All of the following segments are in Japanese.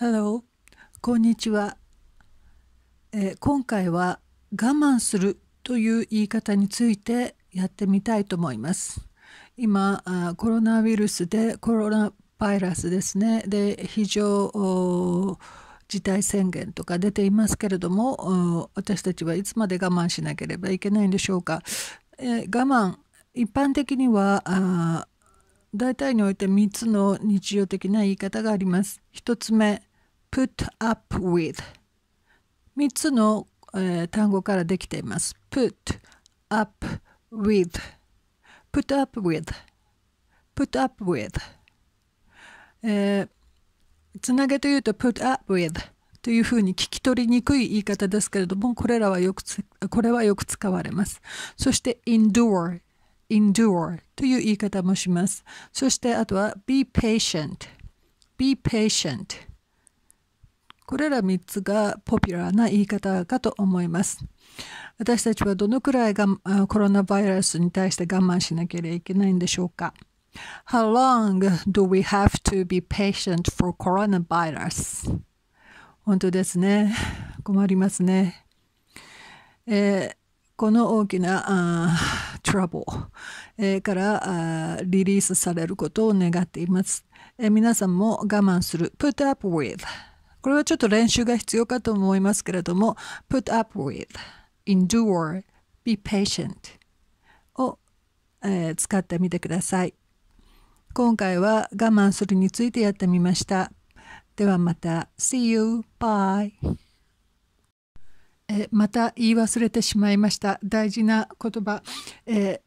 ハロー、こんにちは、えー、今回は我慢するという言い方についてやってみたいと思います今あコロナウイルスでコロナバイラスですねで非常事態宣言とか出ていますけれども私たちはいつまで我慢しなければいけないんでしょうか、えー、我慢一般的には大体において3つの日常的な言い方があります。1つ目 put up with 3つの、えー、単語からできています put up with put up with put up with えー、つなげて言うと put up with というふうに聞き取りにくい言い方ですけれどもこれらはよくこれはよく使われますそして endure endure という言い方もしますそしてあとは be patient be patient これら3つがポピュラーな言い方かと思います。私たちはどのくらいがコロナウイルスに対して我慢しなければいけないんでしょうか ?How long do we have to be patient for coronavirus? 本当ですね。困りますね。えー、この大きなトラブル、えー、からリリースされることを願っています。えー、皆さんも我慢する。Put up with これはちょっと練習が必要かと思いますけれども put up with, endure, be patient を、えー、使ってみてください今回は我慢するについてやってみましたではまた See you! Bye! えまた言い忘れてしまいました大事な言葉、えー、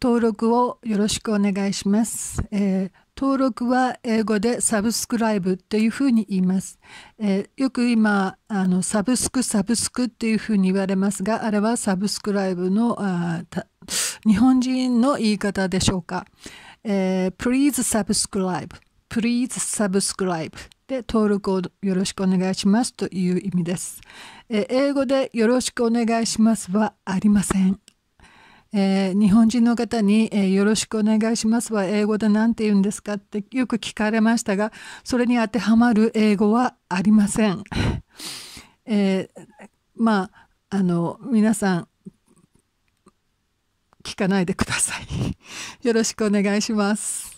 登録をよろしくお願いします、えー登録は英語でサブスクライブというふうに言います。えー、よく今あのサブスクサブスクっていうふうに言われますがあれはサブスクライブのあ日本人の言い方でしょうか。えー、please subscribe please subscribe で登録をよろしくお願いしますという意味です。えー、英語でよろしくお願いしますはありません。えー、日本人の方に、えー、よろしくお願いします」は英語で何て言うんですかってよく聞かれましたがそれに当てはまる英語はありません。えー、まああの皆さん聞かないでください。よろしくお願いします。